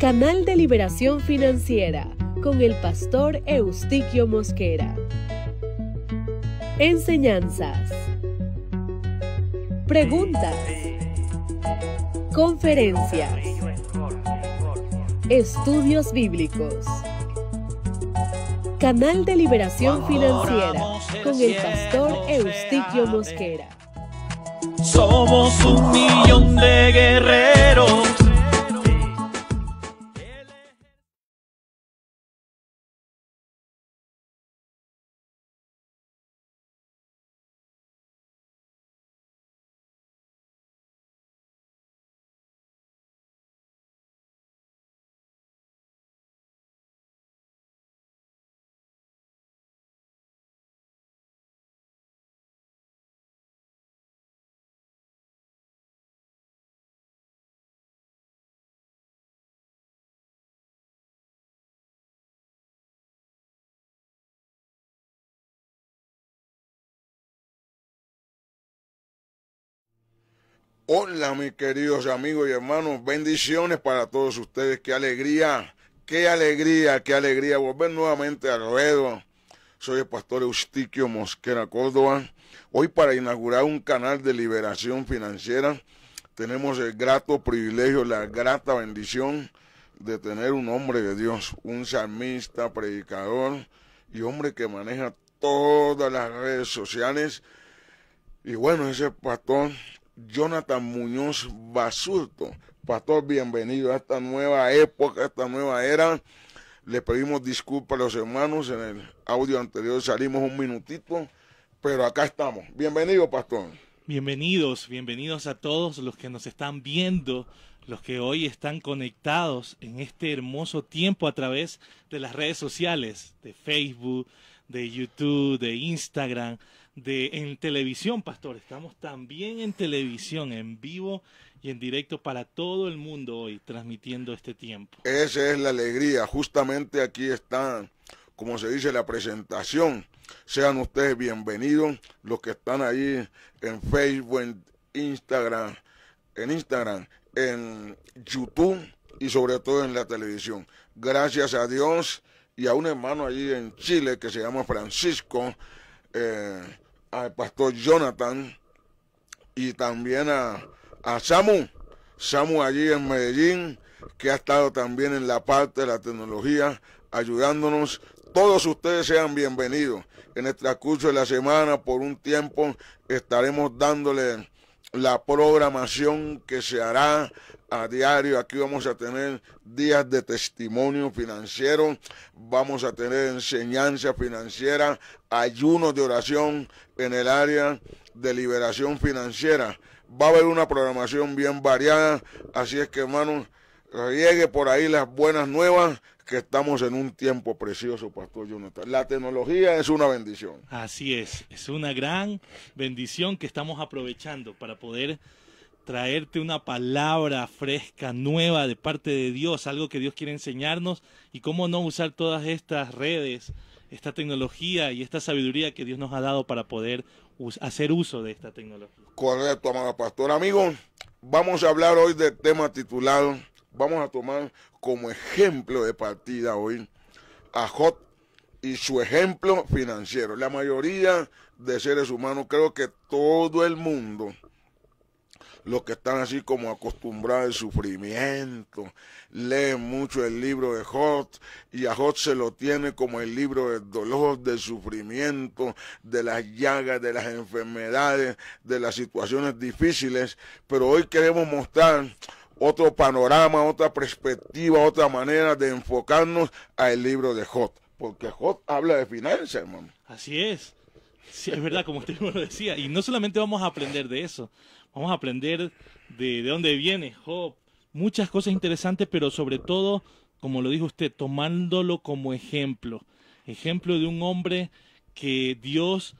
Canal de Liberación Financiera con el pastor Eustiquio Mosquera. Enseñanzas. Preguntas. Conferencias. Estudios bíblicos. Canal de Liberación Financiera con el pastor Eustiquio Mosquera. Somos un millón de guerreros Hola, mis queridos amigos y hermanos. Bendiciones para todos ustedes. Qué alegría, qué alegría, qué alegría volver nuevamente a ruedo. Soy el pastor Eustiquio Mosquera Córdoba. Hoy para inaugurar un canal de liberación financiera tenemos el grato privilegio, la grata bendición de tener un hombre de Dios, un salmista, predicador y hombre que maneja todas las redes sociales. Y bueno, ese pastor Jonathan Muñoz Basurto. Pastor, bienvenido a esta nueva época, a esta nueva era. Le pedimos disculpas a los hermanos, en el audio anterior salimos un minutito, pero acá estamos. Bienvenido, pastor. Bienvenidos, bienvenidos a todos los que nos están viendo, los que hoy están conectados en este hermoso tiempo a través de las redes sociales, de Facebook, de YouTube, de Instagram, de en televisión, pastor. Estamos también en televisión, en vivo y en directo para todo el mundo hoy, transmitiendo este tiempo. Esa es la alegría. Justamente aquí está, como se dice, la presentación. Sean ustedes bienvenidos, los que están ahí en Facebook, en Instagram, en Instagram, en YouTube y sobre todo en la televisión. Gracias a Dios y a un hermano allí en Chile que se llama Francisco. Eh, al pastor Jonathan y también a, a Samu, Samu allí en Medellín, que ha estado también en la parte de la tecnología ayudándonos. Todos ustedes sean bienvenidos. En el transcurso de la semana, por un tiempo, estaremos dándole la programación que se hará a diario. Aquí vamos a tener días de testimonio financiero, vamos a tener enseñanza financiera, ayunos de oración en el área de liberación financiera. Va a haber una programación bien variada, así es que hermanos, riegue por ahí las buenas nuevas que estamos en un tiempo precioso, Pastor Jonathan. La tecnología es una bendición. Así es, es una gran bendición que estamos aprovechando para poder traerte una palabra fresca, nueva de parte de Dios, algo que Dios quiere enseñarnos y cómo no usar todas estas redes, esta tecnología y esta sabiduría que Dios nos ha dado para poder hacer uso de esta tecnología. Correcto, amado pastor. amigo. vamos a hablar hoy del tema titulado, vamos a tomar como ejemplo de partida hoy a Jot y su ejemplo financiero. La mayoría de seres humanos, creo que todo el mundo, los que están así como acostumbrados al sufrimiento, leen mucho el libro de Jot y a Jot se lo tiene como el libro del dolor, del sufrimiento, de las llagas, de las enfermedades, de las situaciones difíciles, pero hoy queremos mostrar otro panorama, otra perspectiva, otra manera de enfocarnos al libro de Jot, porque Jot habla de finanzas, hermano. Así es. Sí, es verdad, como usted lo decía, y no solamente vamos a aprender de eso, Vamos a aprender de, dónde viene Job. Muchas cosas interesantes, pero sobre todo, como lo dijo usted, tomándolo como ejemplo. Ejemplo de un hombre que Dios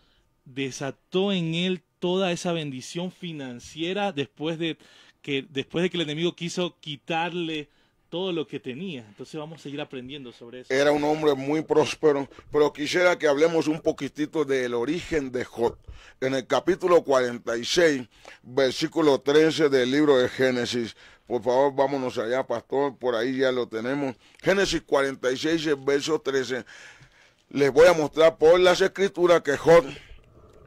desató en él toda esa bendición financiera después de que después de que el enemigo quiso quitarle todo lo que tenía. Entonces vamos a seguir aprendiendo sobre eso. Era un hombre muy próspero, pero quisiera que hablemos un poquitito del origen de Jot. En el capítulo 46, versículo 13 del libro de Génesis. Por favor, vámonos allá, pastor, por ahí ya lo tenemos. Génesis 46, verso 13. Les voy a mostrar por las escrituras que Jot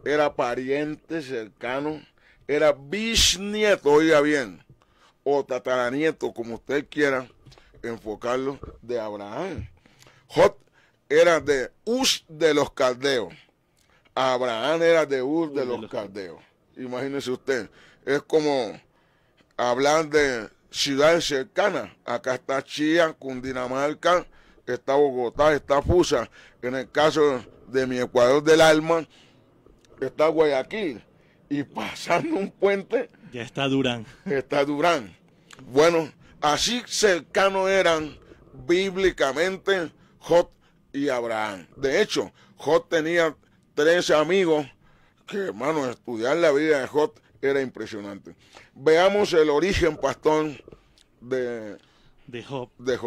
era pariente cercano, era bisnieto, oiga bien, o tataranieto, como usted quiera enfocarlo, de Abraham. Jot era de Uz de los Caldeos. Abraham era de Uz de los Caldeos. Imagínese usted. Es como hablar de ciudades cercanas. Acá está Chía, Cundinamarca, está Bogotá, está Fusa. En el caso de mi Ecuador del Alma, está Guayaquil. Y pasando un puente. Ya está Durán. Está Durán. Bueno, así cercano eran bíblicamente Jot y Abraham. De hecho, Jot tenía tres amigos que, hermano, estudiar la vida de Jot era impresionante. Veamos el origen, pastor, de, de Job. De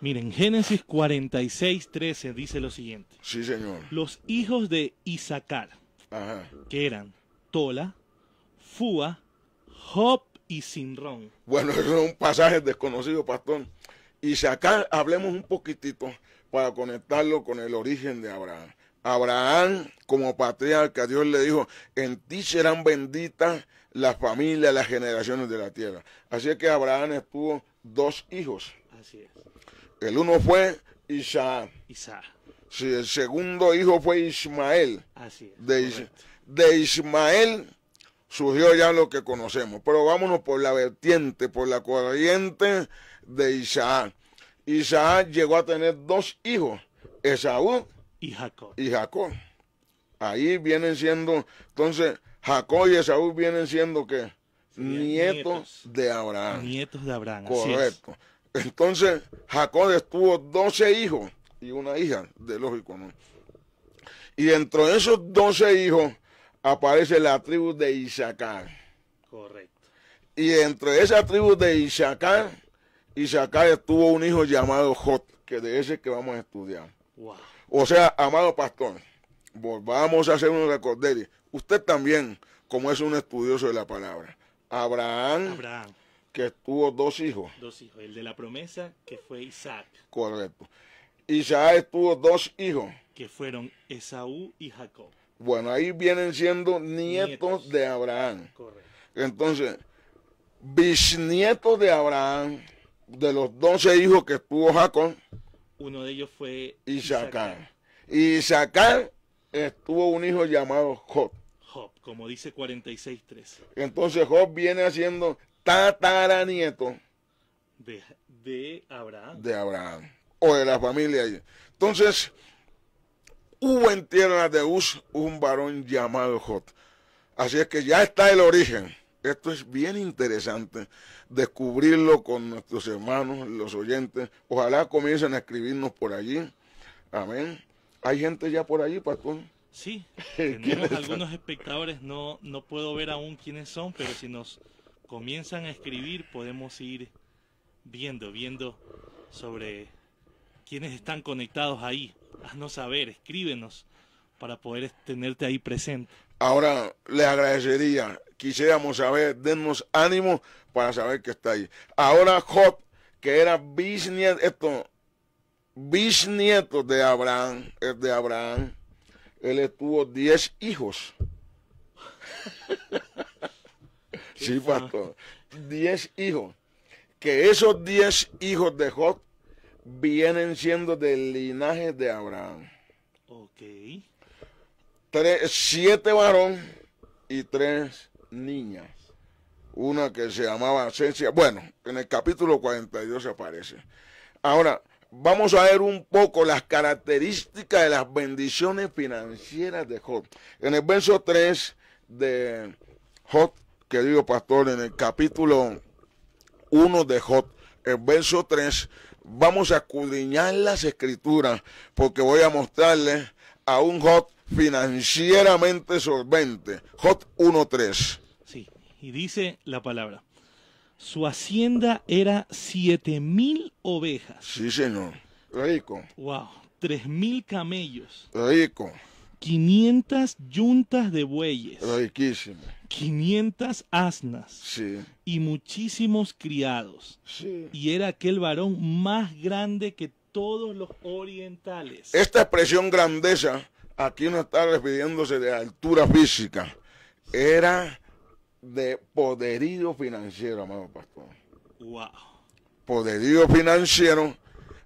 Miren, Génesis 46, 13 dice lo siguiente. Sí, señor. Los hijos de Isaacar, que eran Tola, Fua, Job y sin ron. Bueno, eso es un pasaje desconocido, pastor. Y si acá hablemos un poquitito para conectarlo con el origen de Abraham. Abraham, como patriarca, Dios le dijo, en ti serán benditas las familias, las generaciones de la tierra. Así es que Abraham estuvo dos hijos. Así es. El uno fue Isaac. Isaac. Sí, el segundo hijo fue Ismael. Así es. De, de Ismael surgió ya lo que conocemos. Pero vámonos por la vertiente, por la corriente de Isaac. Isaac llegó a tener dos hijos, Esaú y Jacob. Y Jacob. Ahí vienen siendo, entonces, Jacob y Esaú vienen siendo que nietos, de Abraham. Nietos de Abraham. Correcto. Entonces, Jacob estuvo 12 hijos y una hija, de lógico, ¿no? Y dentro de esos 12 hijos, aparece la tribu de Isaacar. Correcto. Y entre esa tribu de Isaacar, Isaacar tuvo un hijo llamado Jot, que de ese que vamos a estudiar. O sea, amado pastor, volvamos a hacer un recorderio. Usted también, como es un estudioso de la palabra. Abraham, Abraham, que tuvo dos hijos. Dos hijos, el de la promesa, que fue Isaac. Correcto. Isaac tuvo dos hijos. Que fueron Esaú y Jacob. Bueno, ahí vienen siendo nietos, de Abraham. Correcto. Entonces, bisnietos de Abraham, de los doce hijos que tuvo Jacob, uno de ellos fue Isaac. Isaac estuvo un hijo llamado Job. Job, como dice 46.3. Entonces Job viene haciendo tataranieto de Abraham. De Abraham. O de la familia. Entonces, hubo en tierra de Uz un varón llamado Jot. Así es que ya está el origen. Esto es bien interesante, descubrirlo con nuestros hermanos, los oyentes. Ojalá comiencen a escribirnos por allí. Amén. ¿Hay gente ya por allí, pastor? Sí, tenemos algunos espectadores, no, no puedo ver aún quiénes son, pero si nos comienzan a escribir podemos ir viendo, viendo sobre quiénes están conectados ahí no saber, escríbenos para poder tenerte ahí presente. Ahora les agradecería, quisiéramos saber, denos ánimo para saber que está ahí. Ahora Job, que era bisnieto, esto, bisnieto de Abraham, es de Abraham, él tuvo 10 hijos. sí, pastor, 10 hijos. Que esos 10 hijos de Job vienen siendo del linaje de Abraham. Ok. Tres, siete varones y tres niñas. Una que se llamaba Cecilia. Bueno, en el capítulo 42 se aparece. Ahora, vamos a ver un poco las características de las bendiciones financieras de Job. En el verso 3 de Job, querido pastor, en el capítulo 1 de Job, el verso 3 vamos a escudriñar las escrituras porque voy a mostrarles a un hot financieramente solvente. Hot 1.3. Sí, y dice la palabra. Su hacienda era siete mil ovejas. Sí, señor. Rico. Wow. Tres mil camellos. Rico. 500 yuntas de bueyes. Riquísimo. 500 asnas. Sí. Y muchísimos criados. Sí. Y era aquel varón más grande que todos los orientales. Esta expresión grandeza aquí no está refiriéndose de altura física. Era de poderío financiero, amado pastor. Wow. Poderío financiero.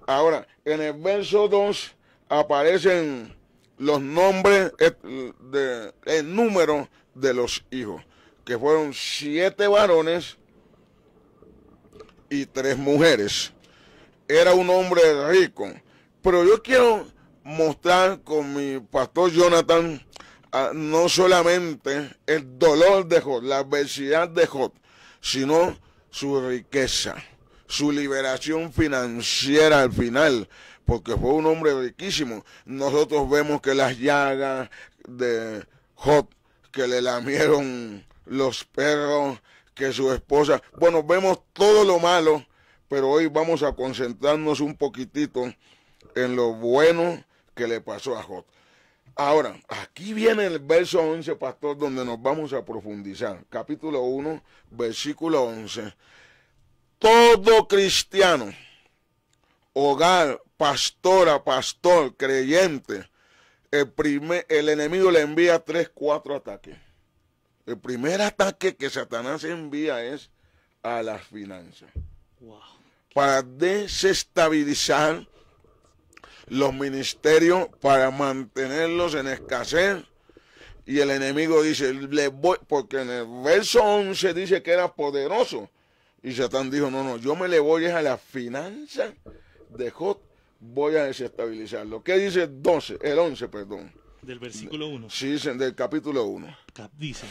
Ahora, en el verso 2 aparecen los nombres, de, el número de los hijos, que fueron siete varones y tres mujeres. Era un hombre rico. Pero yo quiero mostrar con mi pastor Jonathan ah, no solamente el dolor de la adversidad de Job, sino su riqueza, su liberación financiera al final porque fue un hombre riquísimo. Nosotros vemos que las llagas de Job que le lamieron los perros, que su esposa, bueno, vemos todo lo malo, pero hoy vamos a concentrarnos un poquitito en lo bueno que le pasó a Job. Ahora, aquí viene el verso 11, pastor, donde nos vamos a profundizar. Capítulo 1, versículo 11. Todo cristiano, hogar pastora, pastor, creyente, el, primer, el enemigo le envía tres, cuatro ataques. El primer ataque que Satanás envía es a las finanzas. Para desestabilizar los ministerios, para mantenerlos en escasez. Y el enemigo dice, le voy, porque en el verso 11 dice que era poderoso. Y Satán dijo, no, no, yo me le voy a la finanza de J voy a desestabilizarlo. ¿Qué dice 12? El 11, perdón. Del versículo 1. Sí, del capítulo 1. Dice,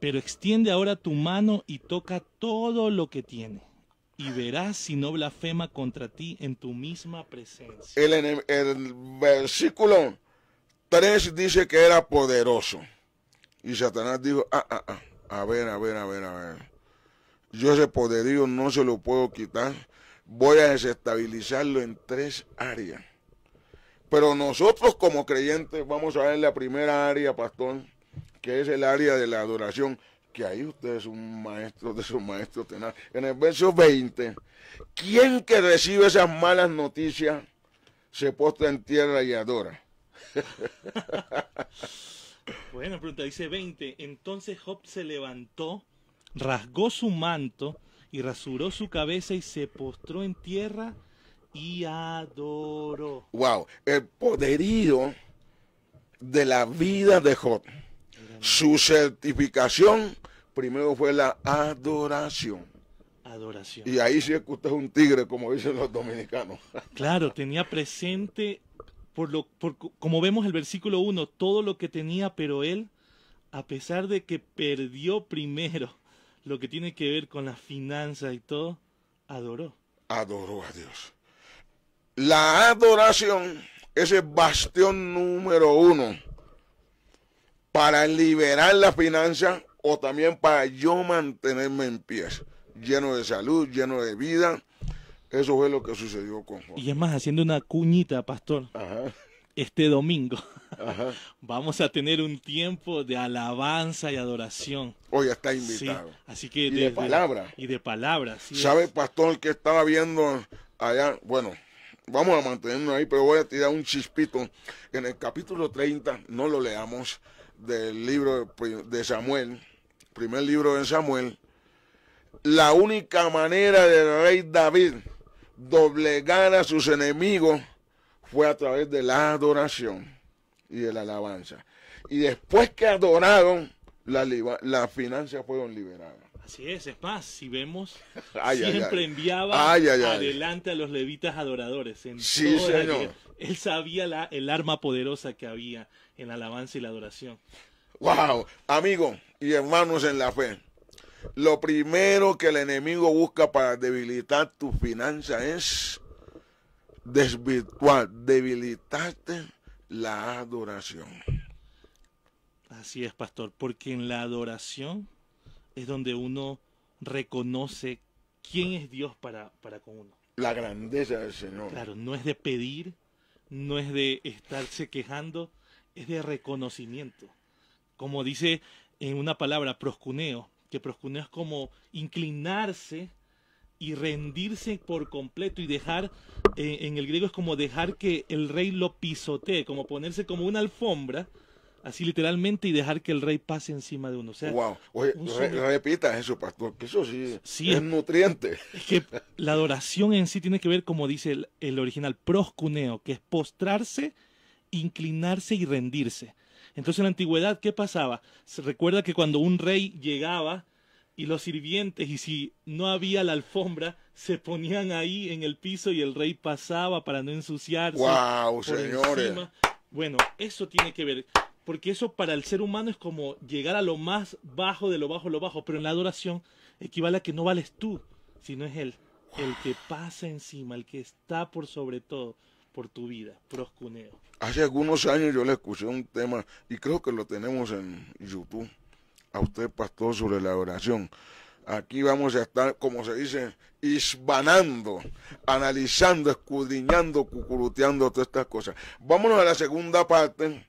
pero extiende ahora tu mano y toca todo lo que tiene. Y verás si no blasfema contra ti en tu misma presencia. El, versículo 3 dice que era poderoso. Y Satanás dijo, ah, ah, ah, a ver, a ver, a ver, a ver. Yo ese poderío no se lo puedo quitar voy a desestabilizarlo en tres áreas. Pero nosotros como creyentes vamos a ver la primera área, pastor, que es el área de la adoración, que ahí usted es un maestro de su maestro En el verso 20, ¿quién que recibe esas malas noticias se postra en tierra y adora? bueno, pregunta dice 20, entonces Job se levantó, rasgó su manto, y rasuró su cabeza y se postró en tierra y adoró. Wow, el poderío de la vida de Job. Su certificación primero fue la adoración. Adoración. Y ahí sí es que usted es un tigre, como dicen los dominicanos. Claro, tenía presente, por lo, como vemos el versículo 1, todo lo que tenía, pero él, a pesar de que perdió primero, lo que tiene que ver con la finanza y todo, adoró. Adoró a Dios. La adoración es el bastión número uno para liberar la finanza o también para yo mantenerme en pie, lleno de salud, lleno de vida. Eso fue lo que sucedió con Juan. Y es más, haciendo una cuñita, pastor. Ajá este domingo vamos a tener un tiempo de alabanza y adoración. Hoy está invitado. así que de palabra. Y de palabra. Sí ¿Sabe, pastor, que estaba viendo allá? Bueno, vamos a mantenernos ahí, pero voy a tirar un chispito. En el capítulo 30, no lo leamos, del libro de Samuel, primer libro de Samuel, la única manera del rey David doblegar a sus enemigos fue a través de la adoración y de la alabanza. Y después que adoraron, las finanzas fueron liberadas. Así es, es más, si vemos, siempre enviaba adelante a los levitas adoradores. sí, señor. Él sabía la, el arma poderosa que había en la alabanza y la adoración. Wow, amigos y hermanos en la fe. Lo primero que el enemigo busca para debilitar tu finanza es desvirtuar, debilitaste la adoración. Así es, pastor, porque en la adoración es donde uno reconoce quién es Dios para, para con uno. La grandeza del Señor. Claro, no es de pedir, no es de estarse quejando, es de reconocimiento. Como dice en una palabra, proscuneo, que proscuneo es como inclinarse y rendirse por completo y dejar, eh, en el griego es como dejar que el rey lo pisotee, como ponerse como una alfombra, así literalmente, y dejar que el rey pase encima de uno. O wow. repita eso, pastor, que eso sí, es nutriente. Es que la adoración en sí tiene que ver, como dice el, el original, proscuneo, que es postrarse, inclinarse y rendirse. Entonces en la antigüedad, ¿qué pasaba? Se recuerda que cuando un rey llegaba, y los sirvientes, y si no había la alfombra, se ponían ahí en el piso y el rey pasaba para no ensuciarse. ¡Wow, señores! Bueno, eso tiene que ver, porque eso para el ser humano es como llegar a lo más bajo de lo bajo, lo bajo, pero en la adoración equivale a que no vales tú, sino es Él, el que pasa encima, el que está por sobre todo por tu vida, proscuneo. Hace algunos años yo le escuché un tema y creo que lo tenemos en YouTube a usted, pastor, sobre la oración. Aquí vamos a estar, como se dice, isbanando, analizando, escudriñando, cucuruteando todas estas cosas. Vámonos a la segunda parte.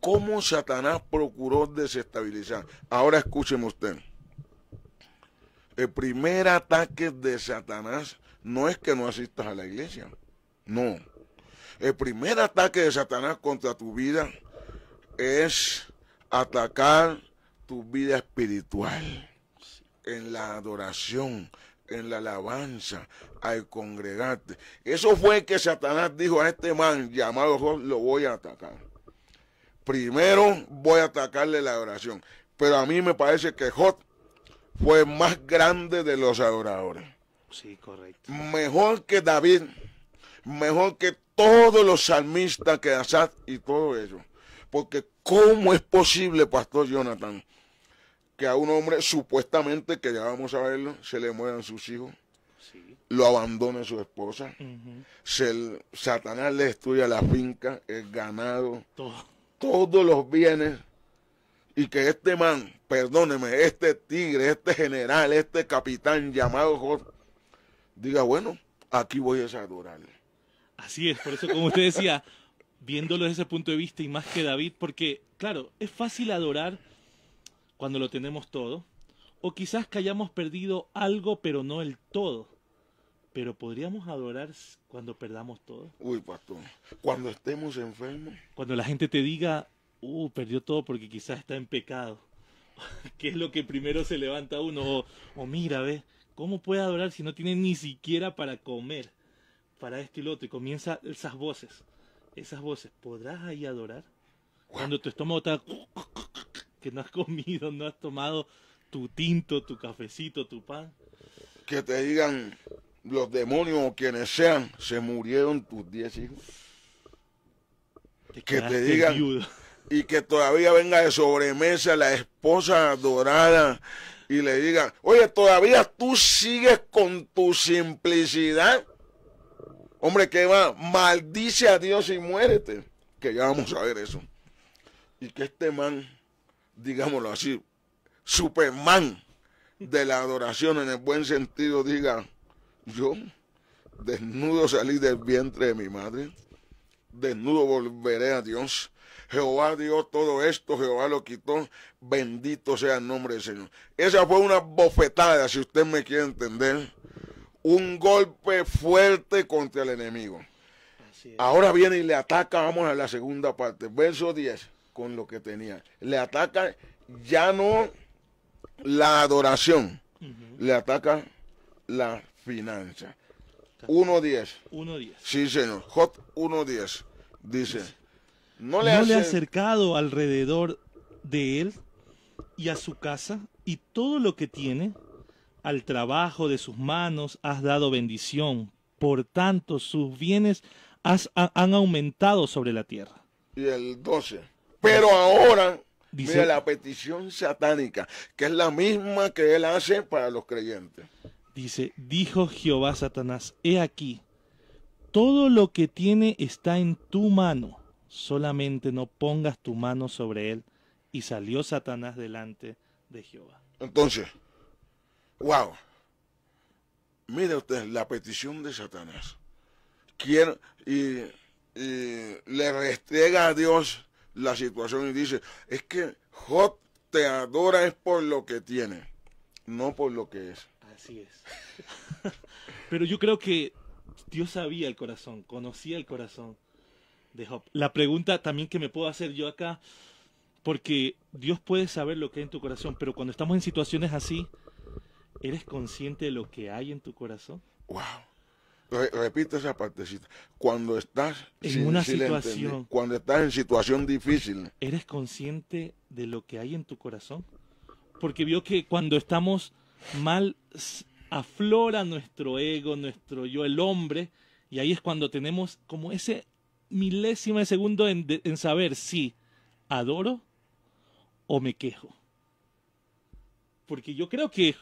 ¿Cómo Satanás procuró desestabilizar? Ahora escúcheme usted. El primer ataque de Satanás no es que no asistas a la iglesia. No. El primer ataque de Satanás contra tu vida es atacar tu vida espiritual, en la adoración, en la alabanza, al congregarte. Eso fue que Satanás dijo a este man llamado Job, lo voy a atacar. Primero voy a atacarle la adoración. Pero a mí me parece que Hot fue más grande de los adoradores. Sí, correcto. Mejor que David, mejor que todos los salmistas que Asad y todo eso. Porque ¿cómo es posible, Pastor Jonathan, que a un hombre supuestamente, que ya vamos a verlo, se le mueran sus hijos, lo abandone su esposa, Satanás le a la finca, el ganado, todos los bienes, y que este man, perdóneme, este tigre, este general, este capitán llamado Jorge, diga, bueno, aquí voy a adorarle. Así es, por eso como usted decía, viéndolo desde ese punto de vista y más que David, porque claro, es fácil adorar cuando lo tenemos todo, o quizás que hayamos perdido algo pero no el todo. Pero podríamos adorar cuando perdamos todo. Uy, pastor, cuando estemos enfermos. Cuando la gente te diga, uh, perdió todo porque quizás está en pecado. ¿Qué es lo que primero se levanta uno? O, mira, ve, ¿Cómo puede adorar si no tiene ni siquiera para comer? Para este y lo otro. Y comienza esas voces. Esas voces. ¿Podrás ahí adorar? Cuando tu estómago está que no has comido, no has tomado tu tinto, tu cafecito, tu pan. Que te digan los demonios o quienes sean, se murieron tus diez hijos. y que te digan y que todavía venga de sobremesa la esposa dorada y le digan, oye, todavía tú sigues con tu simplicidad. Hombre, que va, maldice a Dios y muérete. Que ya vamos a ver eso. Y que este man digámoslo así, Superman de la adoración en el buen sentido diga, yo desnudo salí del vientre de mi madre, desnudo volveré a Dios. Jehová dio todo esto, Jehová lo quitó, bendito sea el nombre del Señor. Esa fue una bofetada, si usted me quiere entender, un golpe fuerte contra el enemigo. Ahora viene y le ataca, vamos a la segunda parte, verso 10 con lo que tenía. Le ataca ya no la adoración, le ataca la finanza. 1.10. 1.10. Sí, señor. Hot 1.10. Dice, no le, ha acercado alrededor de él y a su casa y todo lo que tiene, al trabajo de sus manos has dado bendición. Por tanto, sus bienes han aumentado sobre la tierra. Y el 12 pero ahora, Dice... mira, la petición satánica, que es la misma que él hace para los creyentes. Dice, dijo Jehová Satanás, he aquí, todo lo que tiene está en tu mano, solamente no pongas tu mano sobre él. Y salió Satanás delante de Jehová. Entonces, wow. Mire usted la petición de Satanás. Quiero, y, y le restrega a Dios la situación y dice, es que Job te adora es por lo que tiene, no por lo que es. Así es. Pero yo creo que Dios sabía el corazón, conocía el corazón de Job. La pregunta también que me puedo hacer yo acá, porque Dios puede saber lo que hay en tu corazón, pero cuando estamos en situaciones así, ¿eres consciente de lo que hay en tu corazón? ¡Wow! repito esa partecita. Cuando estás en una situación, cuando estás en situación difícil, ¿eres consciente de lo que hay en tu corazón? Porque vio que cuando estamos mal aflora nuestro ego, nuestro yo, el hombre, y ahí es cuando tenemos como ese milésima de segundo en, en saber si adoro o me quejo. Porque yo creo que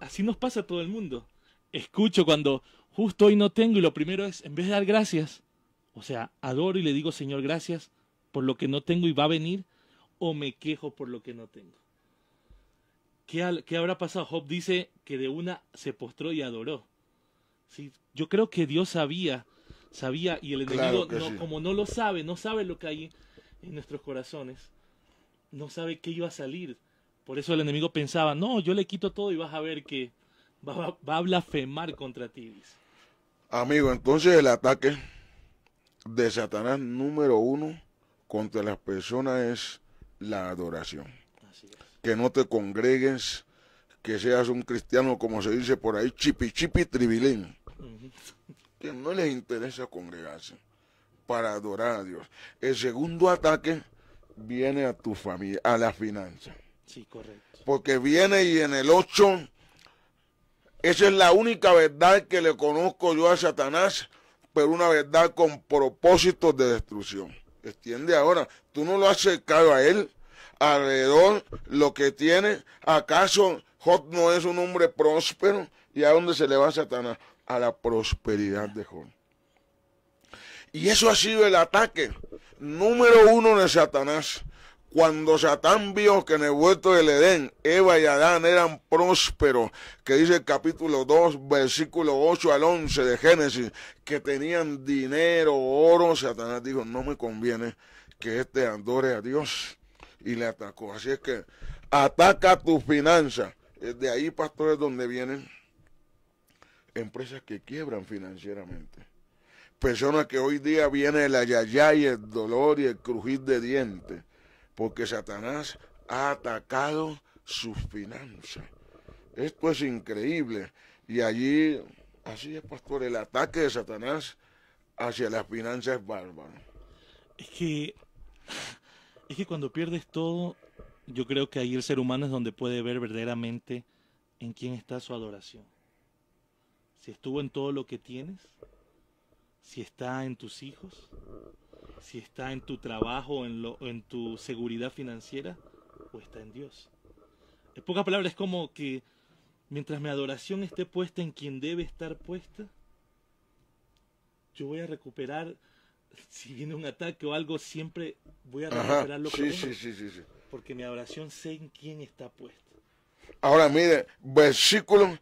así nos pasa a todo el mundo escucho cuando justo hoy no tengo y lo primero es, en vez de dar gracias, o sea, adoro y le digo, Señor, gracias por lo que no tengo y va a venir, o me quejo por lo que no tengo. ¿Qué, qué habrá pasado? Job dice que de una se postró y adoró. Yo creo que Dios sabía, sabía, y el enemigo, como no lo sabe, no sabe lo que hay en nuestros corazones, no sabe qué iba a salir. Por eso el enemigo pensaba, no, yo le quito todo y vas a ver que va, a blasfemar contra ti. Amigo, entonces el ataque de Satanás número uno contra las personas es la adoración. Que no te congregues, que seas un cristiano, como se dice por ahí, chipi chipi tribilín. Que no les interesa congregarse para adorar a Dios. El segundo ataque viene a tu familia, a la finanza. Sí, correcto. Porque viene y en el 8 esa es la única verdad que le conozco yo a Satanás, pero una verdad con propósitos de destrucción. Extiende ahora, tú no lo has acercado a él, alrededor lo que tiene. ¿Acaso Job no es un hombre próspero? ¿Y a dónde se le va Satanás? A la prosperidad de Job. Y eso ha sido el ataque número uno de Satanás. Cuando Satán vio que en el vuelto del Edén Eva y Adán eran prósperos, que dice el capítulo 2, versículo 8 al 11 de Génesis, que tenían dinero, oro, Satanás dijo, no me conviene que este adore a Dios. Y le atacó. Así es que ataca tu finanza. De ahí, pastores, donde vienen empresas que quiebran financieramente. Personas que hoy día viene el ayayay, el dolor y el crujir de dientes porque Satanás ha atacado sus finanzas. Esto es increíble. Y allí, así es, pastor, el ataque de Satanás hacia las finanzas es bárbaro. Es que, es que cuando pierdes todo, yo creo que ahí el ser humano es donde puede ver verdaderamente en quién está su adoración. Si estuvo en todo lo que tienes, si está en tus hijos, si está en tu trabajo, en, lo, en tu seguridad financiera o está en Dios. En pocas palabras, es como que mientras mi adoración esté puesta en quien debe estar puesta, yo voy a recuperar, si viene un ataque o algo, siempre voy a recuperar lo que sí, sí, sí, Porque mi adoración sé en quién está puesta. Ahora mire, versículo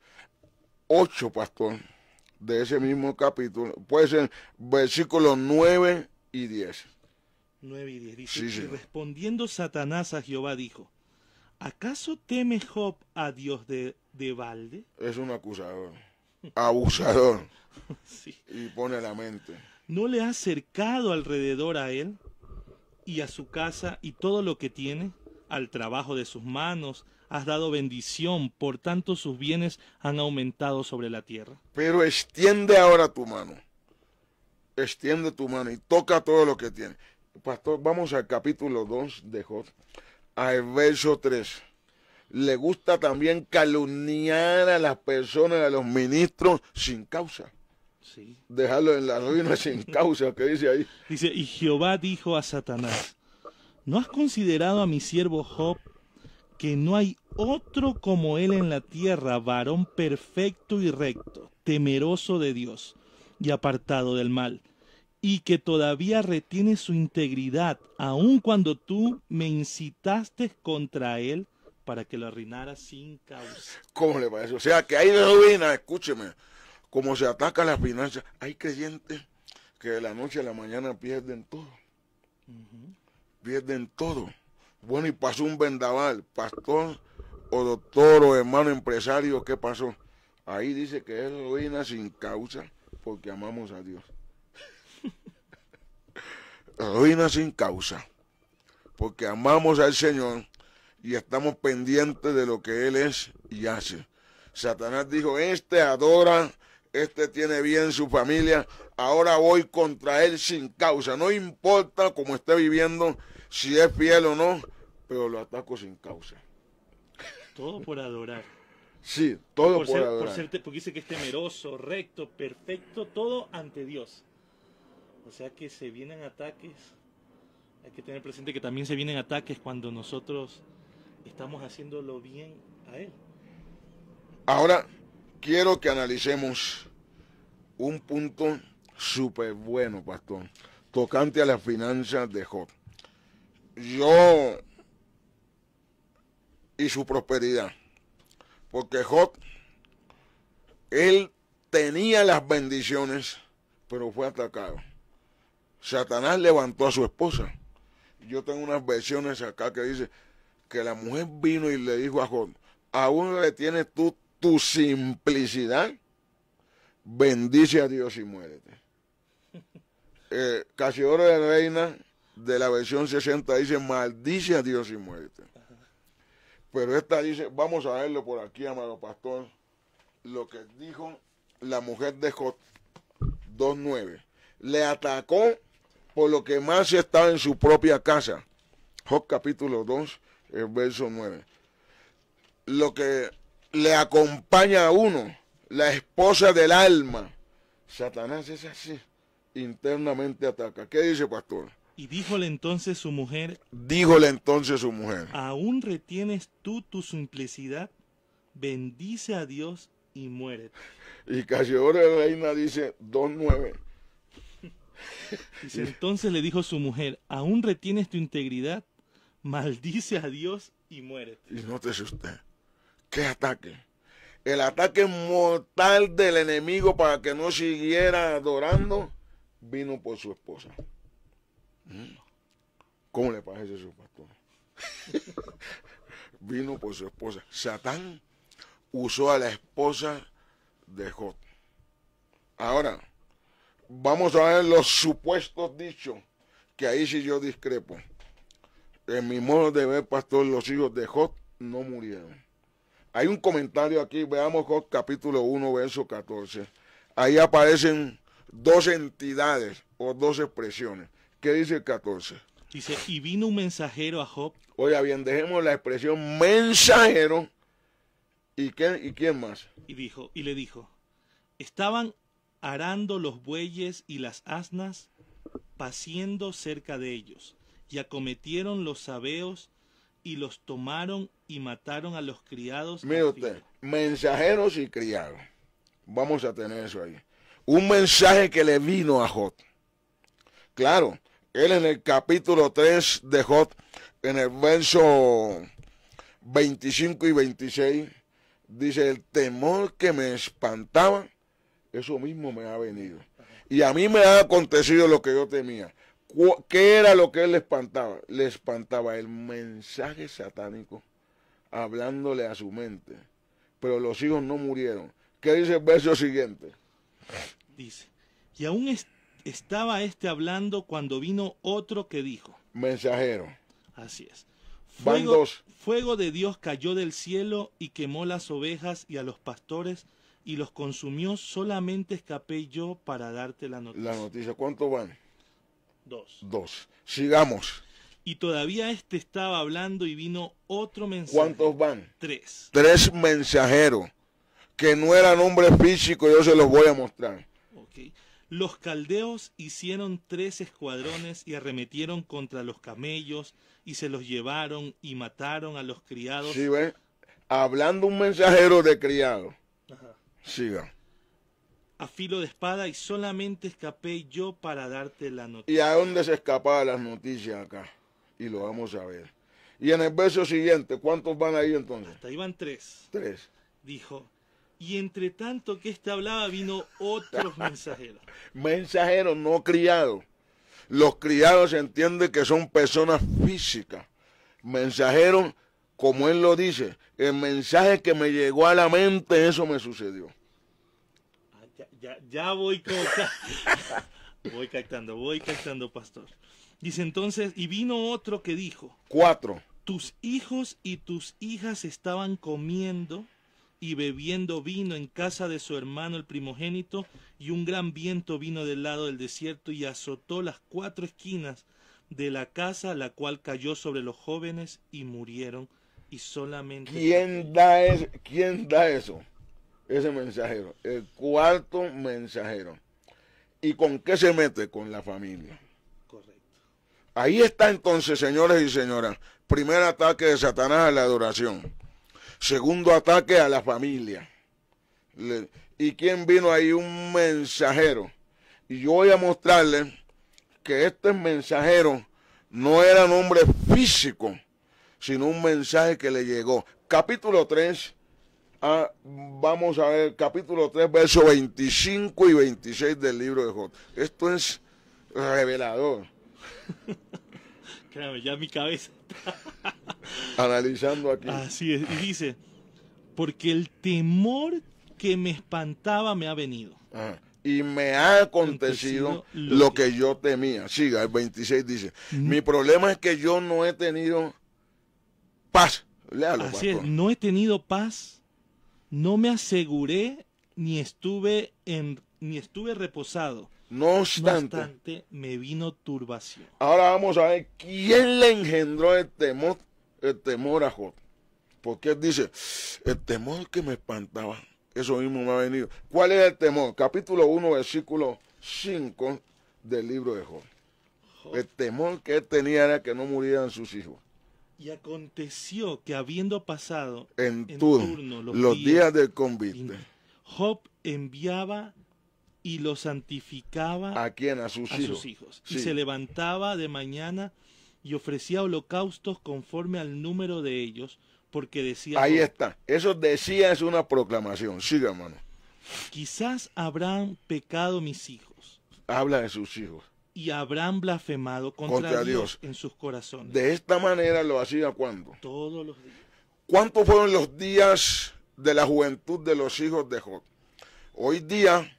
8, pastor, de ese mismo capítulo. Puede ser versículo 9 y 10. respondiendo Satanás a Jehová dijo, ¿acaso teme Job a Dios de, de balde? Es un acusador, abusador. Y pone la mente. ¿No le ha cercado alrededor a él y a su casa y todo lo que tiene? Al trabajo de sus manos has dado bendición, por tanto sus bienes han aumentado sobre la tierra. Pero extiende ahora tu mano extiende tu mano y toca todo lo que tiene. Pastor, vamos al capítulo 2 de Job, al verso 3. Le gusta también calumniar a las personas, a los ministros, sin causa. Sí. Dejarlo en la ruina sin causa, que dice ahí. Dice, y Jehová dijo a Satanás, ¿no has considerado a mi siervo Job que no hay otro como él en la tierra, varón perfecto y recto, temeroso de Dios? y apartado del mal, y que todavía retiene su integridad, aun cuando tú me incitaste contra él para que lo arruinara sin causa. ¿Cómo le parece? O sea, que hay ruina, escúcheme, como se ataca la finanzas, hay creyentes que de la noche a la mañana pierden todo. Pierden todo. Bueno, y pasó un vendaval, pastor o doctor o hermano empresario, ¿qué pasó? Ahí dice que es ruina sin causa porque amamos a Dios. Ruina sin causa, porque amamos al Señor y estamos pendientes de lo que Él es y hace. Satanás dijo, este adora, este tiene bien su familia, ahora voy contra él sin causa. No importa cómo esté viviendo, si es fiel o no, pero lo ataco sin causa. Todo por adorar. Sí, todo por, ser, por ser, porque dice que es temeroso, recto, perfecto, todo ante Dios. O sea que se vienen ataques. Hay que tener presente que también se vienen ataques cuando nosotros estamos haciéndolo bien a Él. Ahora quiero que analicemos un punto súper bueno, pastor, tocante a las finanzas de Job. Yo y su prosperidad. Porque Job, él tenía las bendiciones, pero fue atacado. Satanás levantó a su esposa. Yo tengo unas versiones acá que dice que la mujer vino y le dijo a Job, aún le tienes tú tu simplicidad, bendice a Dios y muérete. Eh, de Reina, de la versión 60, dice, maldice a Dios y muérete. Pero esta dice, vamos a verlo por aquí, amado pastor, lo que dijo la mujer de Jot 2.9. Le atacó por lo que más estaba en su propia casa. Job capítulo 2, verso 9. Lo que le acompaña a uno, la esposa del alma. Satanás es así, internamente ataca. ¿Qué dice pastor? Y díjole entonces su mujer. entonces su mujer. Aún retienes tú tu simplicidad. Bendice a Dios y muere. Y Casiodoro de Reina dice 2.9. Dice, entonces le dijo su mujer, aún retienes tu integridad, maldice a Dios y muere. Y nótese usted, qué ataque. El ataque mortal del enemigo para que no siguiera adorando vino por su esposa. ¿Cómo le parece su pastor? Vino por su esposa. Satán usó a la esposa de Jot. Ahora, vamos a ver los supuestos dichos, que ahí sí yo discrepo. En mi modo de ver, pastor, los hijos de Jot no murieron. Hay un comentario aquí, veamos Jot capítulo 1, verso 14. Ahí aparecen dos entidades o dos expresiones dice el 14? Dice, y vino un mensajero a Job. Oiga bien, dejemos la expresión mensajero. ¿Y, qué, ¿Y quién más? Y, dijo, y le dijo, estaban arando los bueyes y las asnas, paciendo cerca de ellos, y acometieron los sabeos y los tomaron y mataron a los criados. Mire usted, mensajeros y criados. Vamos a tener eso ahí. Un mensaje que le vino a Job. Claro, él en el capítulo 3 de Jot, en el verso 25 y 26, dice, el temor que me espantaba, eso mismo me ha venido. Y a mí me ha acontecido lo que yo temía. ¿Qué era lo que él le espantaba? Le espantaba el mensaje satánico hablándole a su mente. Pero los hijos no murieron. ¿Qué dice el verso siguiente? Dice, y aún, está estaba este hablando cuando vino otro que dijo. Mensajero. Así es. Fuego, Van dos. fuego de Dios cayó del cielo y quemó las ovejas y a los pastores y los consumió, solamente escapé yo para darte la noticia. La noticia, ¿Cuántos van? Dos. Dos. Sigamos. Y todavía este estaba hablando y vino otro mensajero. ¿Cuántos van? Tres. Tres mensajeros que no eran hombres físicos, yo se los voy a mostrar. Okay. Los caldeos hicieron tres escuadrones y arremetieron contra los camellos y se los llevaron y mataron a los criados. Sí, ¿ven? Hablando un mensajero de criado. Siga. A filo de espada y solamente escapé yo para darte la noticia. ¿Y a dónde se escapaban las noticias acá? Y lo vamos a ver. Y en el verso siguiente, ¿cuántos van ahí entonces? Hasta van tres. Tres. Dijo, y entre tanto que éste hablaba, vino otro mensajero. Mensajero, no criado. Los criados se entiende que son personas físicas. Mensajero, como él lo dice, el mensaje que me llegó a la mente, eso me sucedió. Ah, ya, ya, ya voy, voy captando, voy captando, pastor. Dice entonces, y vino otro que dijo. Cuatro. Tus hijos y tus hijas estaban comiendo y bebiendo vino en casa de su hermano el primogénito, y un gran viento vino del lado del desierto y azotó las cuatro esquinas de la casa, la cual cayó sobre los jóvenes y murieron. Y solamente... ¿Quién da, es, quién da eso? Ese mensajero, el cuarto mensajero. ¿Y con qué se mete? Con la familia. Correcto. Ahí está entonces, señores y señoras, primer ataque de Satanás a la adoración Segundo ataque a la familia. ¿Y quién vino ahí? Un mensajero. Y yo voy a mostrarle que este mensajero no era un hombre físico, sino un mensaje que le llegó. Capítulo 3, ah, vamos a ver, capítulo 3, versos 25 y 26 del libro de J. Esto es revelador ya mi cabeza Analizando aquí. Así es. Y dice, porque el temor que me espantaba me ha venido. Ah, y me ha acontecido, lo, que... yo temía. Siga, el 26 dice, mi problema es que yo no he tenido paz. Así es, no he tenido paz, no me aseguré, ni estuve, en, ni estuve reposado no obstante, me vino turbación. Ahora vamos a ver quién le engendró el temor, temor a Job. Porque él dice, el temor que me espantaba, eso mismo me ha venido. ¿Cuál es el temor? Capítulo 1, versículo 5 del libro de Job. El temor que él tenía era que no murieran sus hijos. Y aconteció que habiendo pasado en, turno, los, días del convite, Job enviaba y lo santificaba. ¿A quién? A sus hijos. Y se levantaba de mañana y ofrecía holocaustos conforme al número de ellos, porque decía... Ahí está, eso decía es una proclamación, siga hermano. Quizás habrán pecado mis hijos. Habla de sus hijos. Y habrán blasfemado contra, Dios, en sus corazones. De esta manera lo hacía cuando. Todos los días. ¿Cuántos fueron los días de la juventud de los hijos de Job? Hoy día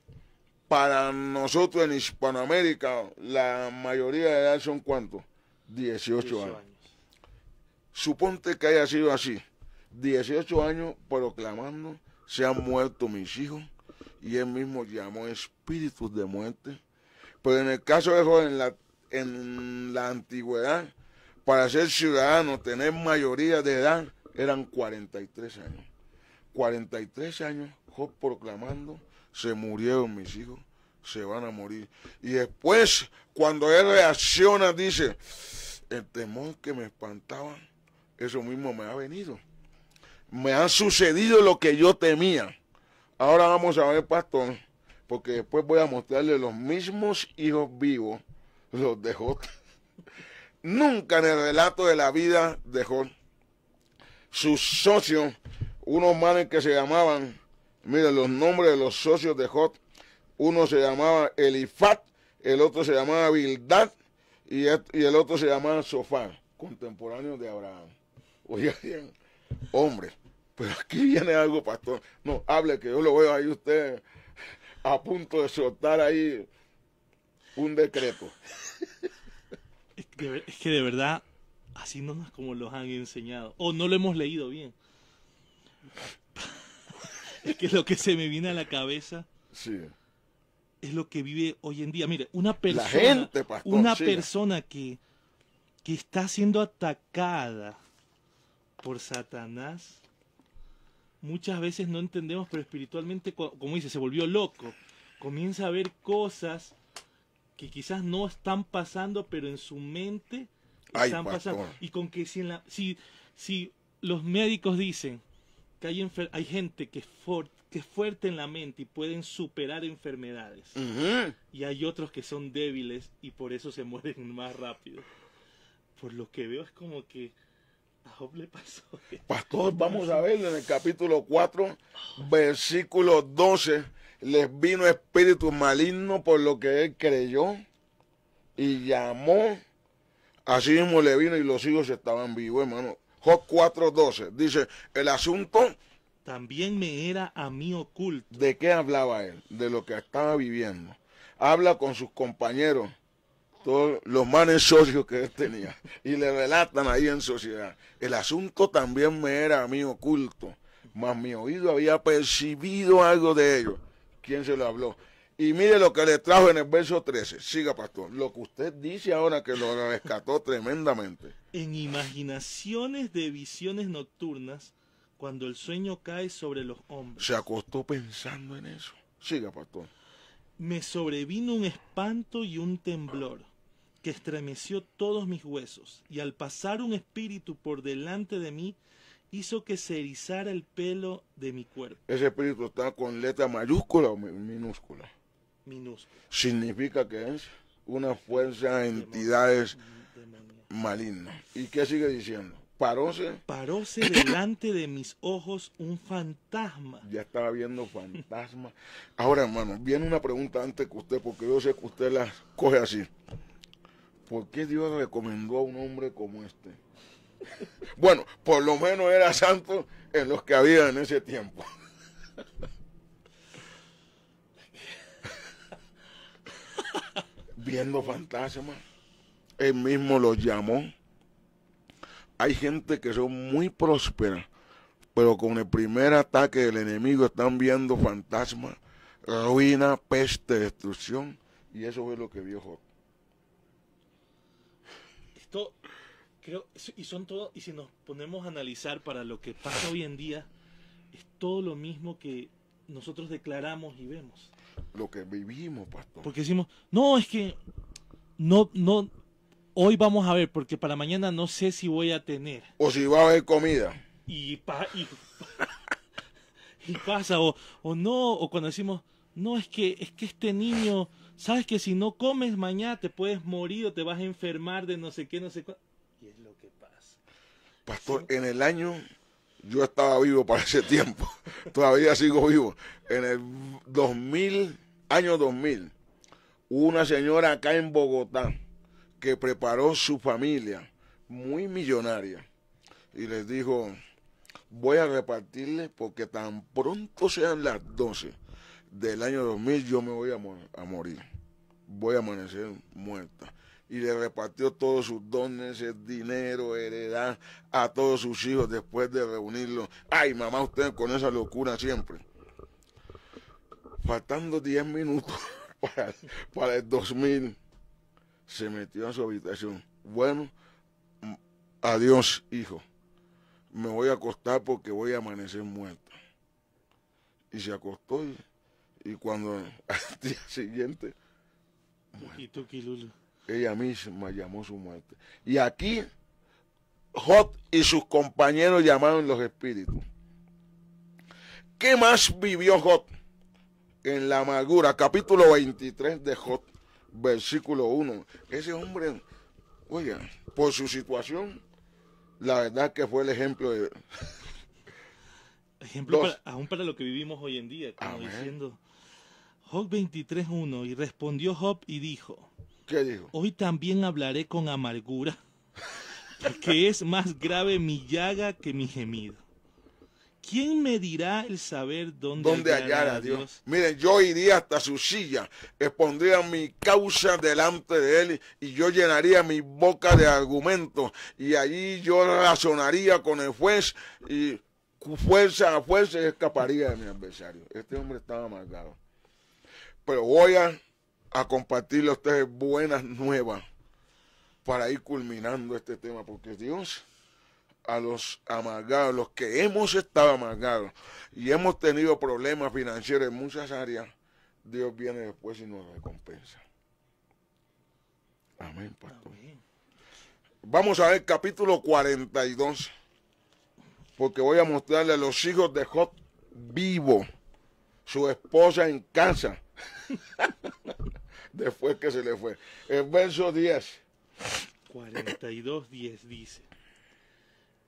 para nosotros en Hispanoamérica, la mayoría de edad son cuántos? 18, años. Suponte que haya sido así. 18 años proclamando, se han muerto mis hijos. Y él mismo llamó espíritus de muerte. Pero en el caso de Joven, en la, en la antigüedad, para ser ciudadano, tener mayoría de edad, eran 43 años. 43 años proclamando se murieron mis hijos, se van a morir. Y después, cuando él reacciona, dice, el temor que me espantaba, eso mismo me ha venido. Me ha sucedido lo que yo temía. Ahora vamos a ver, pastor, porque después voy a mostrarle los mismos hijos vivos, los de Jot. Nunca en el relato de la vida de Jot, sus socios, unos manes que se llamaban Mira los nombres de los socios de Jot. Uno se llamaba Elifat, el otro se llamaba Bildad y, el otro se llamaba Sofán, contemporáneo de Abraham. Oye, hombre, pero aquí viene algo, pastor. No, hable que yo lo veo ahí usted a punto de soltar ahí un decreto. Es que, es que de verdad, así no es como los han enseñado. O no lo hemos leído bien. que lo que se me viene a la cabeza sí. es lo que vive hoy en día. Mire, una persona, una persona que, está siendo atacada por Satanás, muchas veces no entendemos, pero espiritualmente, como dice, se volvió loco. Comienza a ver cosas que quizás no están pasando, pero en su mente están pasando. Y con que si, en la, si los médicos dicen que hay, hay gente que, que es fuerte en la mente y pueden superar enfermedades. Y hay otros que son débiles y por eso se mueren más rápido. Por lo que veo es como que a Job le pasó. Pastor, vamos a ver en el capítulo 4, versículo 12. Les vino espíritu maligno por lo que él creyó y llamó. Así mismo le vino y los hijos estaban vivos, hermano. Job 4.12. Dice, el asunto... También me era a mí oculto. ¿De qué hablaba él? De lo que estaba viviendo. Habla con sus compañeros, todos los manes socios que él tenía, y le relatan ahí en sociedad. El asunto también me era a mí oculto, mas mi oído había percibido algo de ello. ¿Quién se lo habló? Y mire lo que le trajo en el verso 13. Siga, pastor. Lo que usted dice ahora que lo rescató tremendamente. En imaginaciones de visiones nocturnas, cuando el sueño cae sobre los hombres. Se acostó pensando en eso. Siga, pastor. Me sobrevino un espanto y un temblor que estremeció todos mis huesos, y al pasar un espíritu por delante de mí, hizo que se erizara el pelo de mi cuerpo. Ese espíritu está con letra mayúscula o minúscula Significa que es una fuerza de entidades malignas. ¿Y qué sigue diciendo? Paróse. Paróse delante de mis ojos un fantasma. Ya estaba viendo fantasma. Ahora, hermano, viene una pregunta antes que usted, porque yo sé que usted la coge así. ¿Por qué Dios recomendó a un hombre como este? bueno, por lo menos era santo en los que había en ese tiempo. viendo fantasmas. Él mismo los llamó. Hay gente que son muy próspera, pero con el primer ataque del enemigo están viendo fantasmas, ruina, peste, destrucción. Y eso fue lo que vio Job. Esto, creo, y son todos, y si nos ponemos a analizar para lo que pasa hoy en día, es todo lo mismo que nosotros declaramos y vemos lo que vivimos, pastor. Porque decimos, no, es que no, no, hoy vamos a ver, porque para mañana no sé si voy a tener. O si va a haber comida. Y, pasa, o, no, o cuando decimos, no, es que, es que este niño, sabes que si no comes mañana te puedes morir o te vas a enfermar de no sé qué, no sé cuánto. Y es lo que pasa. Pastor, en el año yo estaba vivo para ese tiempo. Todavía sigo vivo. En el 2000 año 2000, una señora acá en Bogotá que preparó su familia, muy millonaria, y les dijo, voy a repartirle porque tan pronto sean las 12 del año 2000 yo me voy a, morir, voy a amanecer muerta. Y le repartió todos sus dones, dinero, heredad a todos sus hijos después de reunirlos. Ay, mamá, usted con esa locura siempre faltando 10 minutos para, el 2000, se metió a su habitación. Bueno, adiós, hijo. Me voy a acostar porque voy a amanecer muerto. Y se acostó y, cuando al día siguiente... Ella misma llamó su muerte. Y aquí, Jot y sus compañeros llamaron los espíritus. ¿Qué más vivió Jot? en la amargura, capítulo 23 de Job, versículo 1. Ese hombre, oiga, por su situación, la verdad que fue el ejemplo de... Ejemplo aún para lo que vivimos hoy en día, como Amén. diciendo Job 23.1, y respondió Job y dijo, ¿Qué dijo? Hoy también hablaré con amargura, porque es más grave mi llaga que mi gemido. ¿Quién me dirá el saber dónde, hallar, a Dios? Miren, yo iría hasta su silla, expondría mi causa delante de él y yo llenaría mi boca de argumentos y allí yo razonaría con el juez y fuerza a fuerza escaparía de mi adversario. Este hombre estaba amargado. Pero voy a, a compartirle a ustedes buenas nuevas para ir culminando este tema, porque Dios a los amargados, los que hemos estado amargados y hemos tenido problemas financieros en muchas áreas, Dios viene después y nos recompensa. Amén, pastor. Vamos a ver capítulo 42, porque voy a mostrarle a los hijos de Job vivo, su esposa en casa, después que se le fue. El verso 10. 42, 10 dice.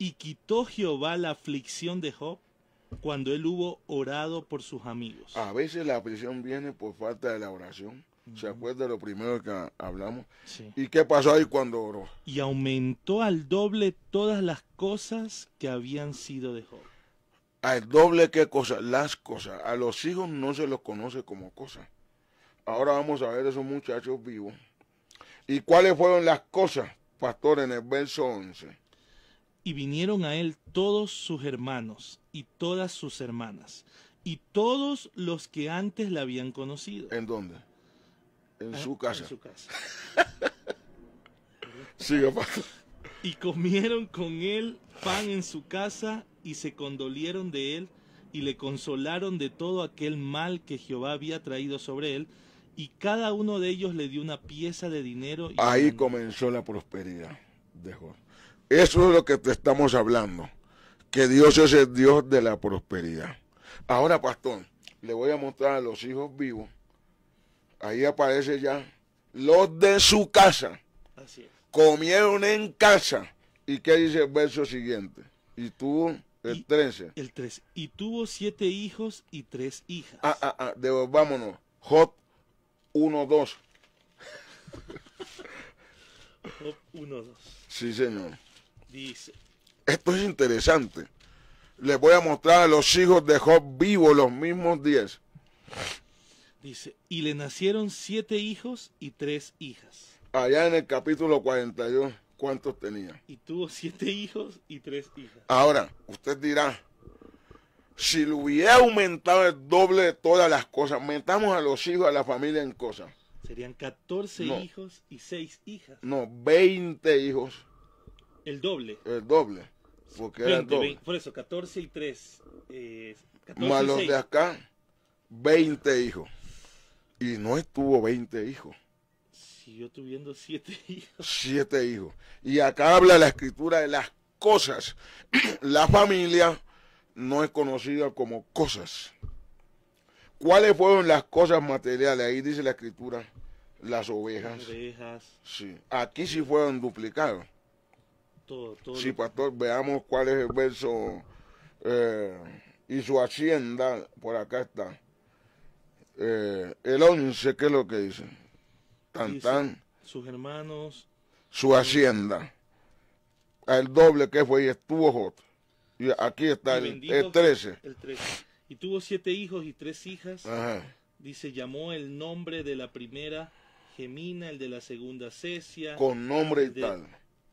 Y quitó Jehová la aflicción de Job cuando él hubo orado por sus amigos. A veces la aflicción viene por falta de la oración. ¿Se acuerda de lo primero que hablamos? ¿Y qué pasó ahí cuando oró? Y aumentó al doble todas las cosas que habían sido de Job. Al doble qué cosas? Las cosas. A los hijos no se los conoce como cosas. Ahora vamos a ver esos muchachos vivos. ¿Y cuáles fueron las cosas, pastor, en el verso 11? Y vinieron a él todos sus hermanos y todas sus hermanas y todos los que antes la habían conocido. ¿En dónde? En ah, su casa. En su casa. Siga, Y comieron con él pan en su casa y se condolieron de él y le consolaron de todo aquel mal que Jehová había traído sobre él y cada uno de ellos le dio una pieza de dinero. Ahí comenzó la prosperidad de eso es lo que te estamos hablando, que Dios es el Dios de la prosperidad. Ahora, pastor, le voy a mostrar a los hijos vivos. Ahí aparece ya los de su casa. Así es. Comieron en casa. ¿Y qué dice el verso siguiente? Y tuvo el 13. El 13. Y tuvo siete hijos y tres hijas. Ah, ah, ah, devolvámonos. Job 1, 2. Job 1, 2. Sí, señor. Dice. Esto es interesante. Les voy a mostrar a los hijos de Job vivos, los mismos 10 Dice, y le nacieron siete hijos y tres hijas. Allá en el capítulo 42, ¿cuántos tenía? Y tuvo siete hijos y tres hijas. Ahora, usted dirá, si lo hubiera aumentado el doble de todas las cosas, metamos a los hijos, a la familia en cosas. Serían 14 hijos y 6 hijas. No, 20 hijos el doble. El doble. Porque por eso, 14 y 3. Eh, Más los de acá, 20 hijos. Y no estuvo 20 hijos. Si yo tuviendo 7 hijos. 7 hijos. Y acá habla la escritura de las cosas. la familia no es conocida como cosas. ¿Cuáles fueron las cosas materiales? Ahí dice la escritura, las ovejas. Las ovejas. Sí, aquí sí fueron duplicados. Si sí, pastor, veamos cuál es el verso eh, y su hacienda, por acá está. Eh, el 11, ¿qué es lo que dice? Tan, tan. Sus hermanos. Su hacienda. El doble que fue y estuvo otro. aquí está el, 13. Y tuvo siete hijos y tres hijas. Dice, llamó el nombre de la primera Gemina, el de la segunda Cecia. Con nombre y tal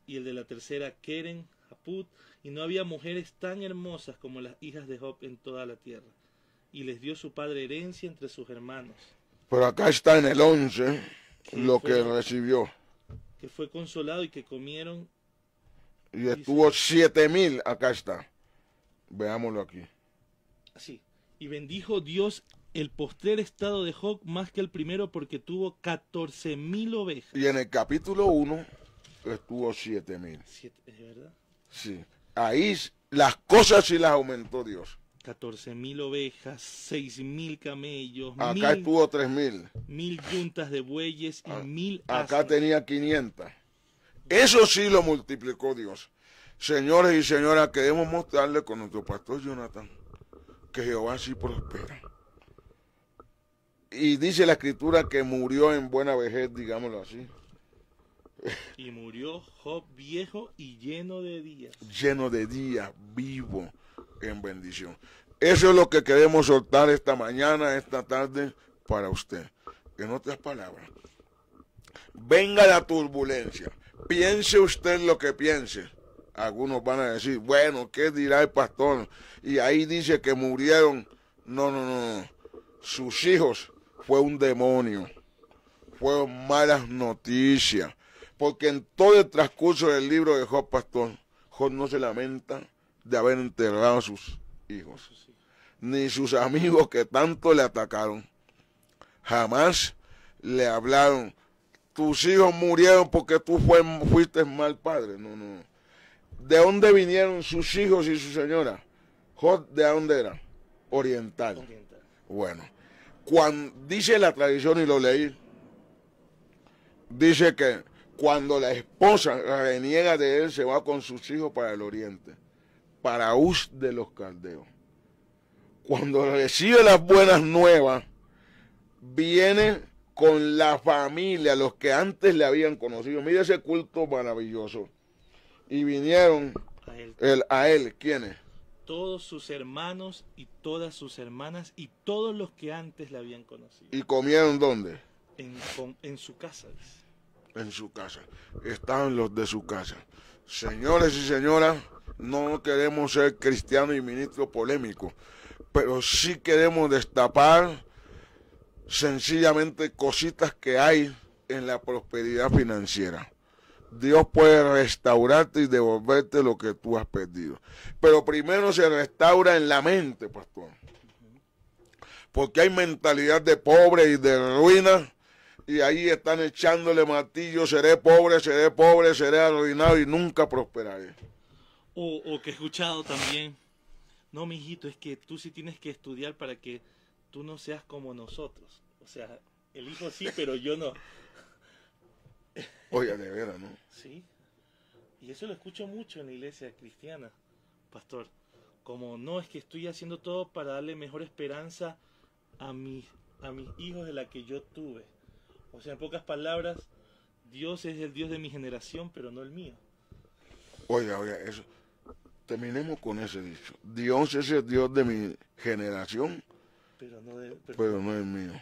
y el de la tercera Keren, Japut, y no había mujeres tan hermosas como las hijas de Job en toda la tierra. Y les dio su padre herencia entre sus hermanos. Pero acá está en el 11 lo que recibió. Que fue consolado y que comieron. Y estuvo siete mil, acá está. Veámoslo aquí. Así. Y bendijo Dios el postrer estado de Job más que el primero porque tuvo catorce mil ovejas. Y en el capítulo 1 estuvo 7 mil. ¿Es verdad? Sí. Ahí las cosas sí las aumentó Dios. 14 mil ovejas, 6 mil camellos. Acá estuvo 3 mil. Mil yuntas de bueyes y 1.000 ah, mil. Acá tenía 500. Eso sí lo multiplicó Dios. Señores y señoras, queremos mostrarle con nuestro pastor Jonathan que Jehová sí prospera. Y dice la escritura que murió en buena vejez, digámoslo así. Y murió Job viejo y lleno de días. Lleno de días, vivo en bendición. Eso es lo que queremos soltar esta mañana, esta tarde, para usted. En otras palabras, venga la turbulencia. Piense usted lo que piense. Algunos van a decir, bueno, ¿qué dirá el pastor? Y ahí dice que murieron. No, no, no. no. Sus hijos fue un demonio. Fueron malas noticias porque en todo el transcurso del libro de Job, pastor, Job no se lamenta de haber enterrado a sus hijos, ni sus amigos que tanto le atacaron. Jamás le hablaron, tus hijos murieron porque tú fuiste mal padre. No, no. ¿De dónde vinieron sus hijos y su señora? Job, ¿de dónde era? Oriental. Oriental. Bueno, cuando dice la tradición y lo leí, dice que cuando la esposa reniega de él, se va con sus hijos para el oriente, para Uz de los caldeos. Cuando recibe las buenas nuevas, viene con la familia, los que antes le habían conocido. Mira ese culto maravilloso. Y vinieron a él, el, a él ¿quiénes? Todos sus hermanos y todas sus hermanas y todos los que antes le habían conocido. ¿Y comieron dónde? En, su casa en su casa, están los de su casa. Señores y señoras, no queremos ser cristianos y ministros polémicos, pero sí queremos destapar sencillamente cositas que hay en la prosperidad financiera. Dios puede restaurarte y devolverte lo que tú has perdido. Pero primero se restaura en la mente, pastor. Porque hay mentalidad de pobre y de ruina y ahí están echándole martillo, seré pobre, seré pobre, seré arruinado y nunca prosperaré. O, que he escuchado también, no, mijito, es que tú sí tienes que estudiar para que tú no seas como nosotros. O sea, el hijo sí, pero yo no. Oye, de veras, ¿no? Sí. Y eso lo escucho mucho en la iglesia cristiana, pastor. Como no, es que estoy haciendo todo para darle mejor esperanza a mis, a mis hijos de la que yo tuve. O sea, en pocas palabras, Dios es el Dios de mi generación, pero no el mío. Oiga, oiga, eso. Terminemos con ese dicho. Dios es el Dios de mi generación, pero no, de, mío.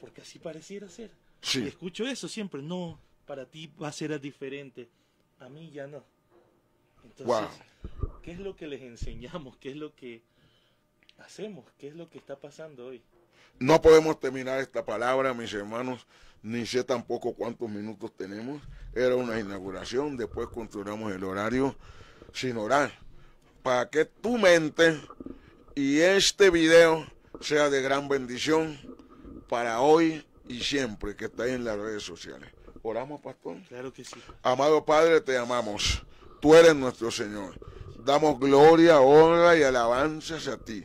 Porque así pareciera ser. Sí. escucho eso siempre. No, para ti va a ser diferente. A mí ya no. Entonces, ¿qué es lo que les enseñamos? ¿Qué es lo que hacemos? ¿Qué es lo que está pasando hoy? No podemos terminar esta palabra, mis hermanos, ni sé tampoco cuántos minutos tenemos. Era una inauguración, después controlamos el horario sin orar, para que tu mente y este video sea de gran bendición para hoy y siempre que estáis en las redes sociales. Oramos, pastor. Claro que sí. Amado Padre, te amamos. Tú eres nuestro Señor. Damos gloria, honra y alabanzas a ti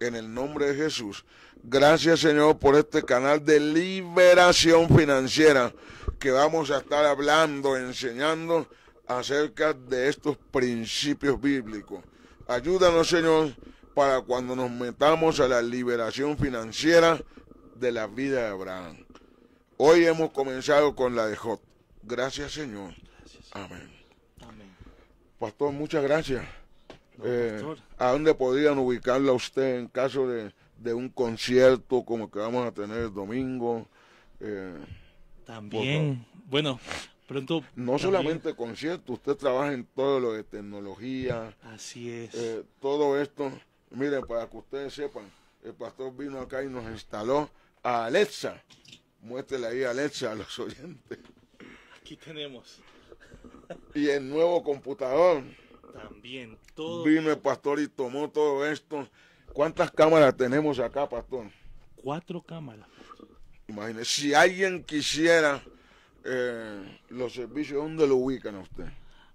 en el nombre de Jesús. Gracias Señor por este canal de liberación financiera que vamos a estar hablando, enseñando acerca de estos principios bíblicos. Ayúdanos Señor para cuando nos metamos a la liberación financiera de la vida de Abraham. Hoy hemos comenzado con la de Jot Gracias Señor. Amén. Pastor, muchas gracias. Eh, a dónde podrían ubicarla usted en caso de, un concierto como que vamos a tener el domingo. Eh, también, bueno, pronto... No solamente concierto, usted trabaja en todo lo de tecnología. Así es. Eh, todo esto, miren, para que ustedes sepan, el pastor vino acá y nos instaló a Alexa. Muéstrele ahí a Alexa a los oyentes. Aquí tenemos. Y el nuevo computador. Todo... Vino el pastor y tomó todo esto. ¿Cuántas cámaras tenemos acá, pastor? Cuatro cámaras. Imagínese, si alguien quisiera eh, los servicios, ¿dónde lo ubican a usted?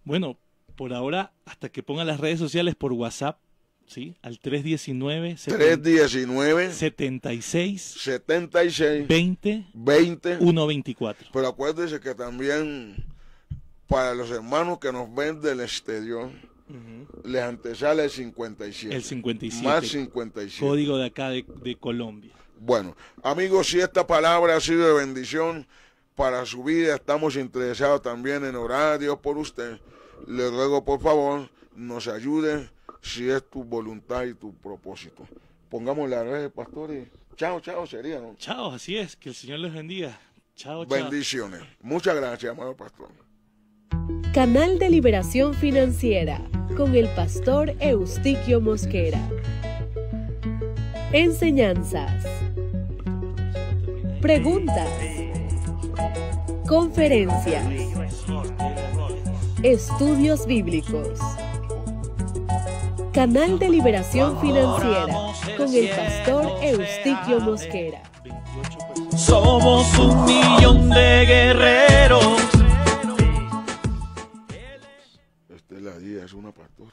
Bueno, por ahora, hasta que pongan las redes sociales por WhatsApp, ¿sí? Al 319 319 76 76 20 20 124. Pero acuérdese que también para los hermanos que nos ven del exterior, les antesale el 57. El 57. Más 57. Código de acá de, Colombia. Bueno, amigos, si esta palabra ha sido de bendición para su vida, estamos interesados también en orar a Dios por usted. Le ruego, por favor, nos ayude si es tu voluntad y tu propósito. Pongamos la red, pastor, y chao, chao sería, ¿no? Chao, así es, que el Señor les bendiga. Chao, Bendiciones. Muchas gracias, amado pastor. Canal de Liberación Financiera con el pastor Eustiquio Mosquera. Enseñanzas. Preguntas. Conferencias. Estudios bíblicos. Canal de Liberación Financiera con el pastor Eustiquio Mosquera. Somos un millón de guerreros la día es una pastora.